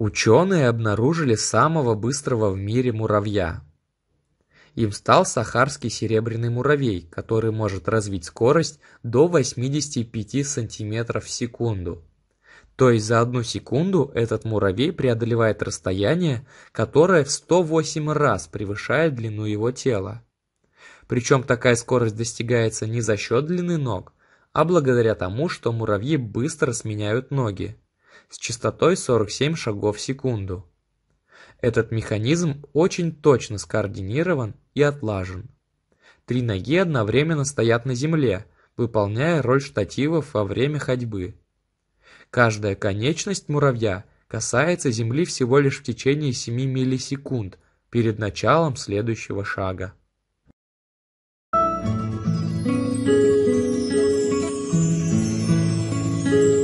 Ученые обнаружили самого быстрого в мире муравья. Им стал сахарский серебряный муравей, который может развить скорость до 85 сантиметров в секунду. То есть за одну секунду этот муравей преодолевает расстояние, которое в 108 раз превышает длину его тела. Причем такая скорость достигается не за счет длины ног, а благодаря тому, что муравьи быстро сменяют ноги с частотой 47 шагов в секунду. Этот механизм очень точно скоординирован и отлажен. Три ноги одновременно стоят на земле, выполняя роль штативов во время ходьбы. Каждая конечность муравья касается земли всего лишь в течение 7 миллисекунд перед началом следующего шага. thank you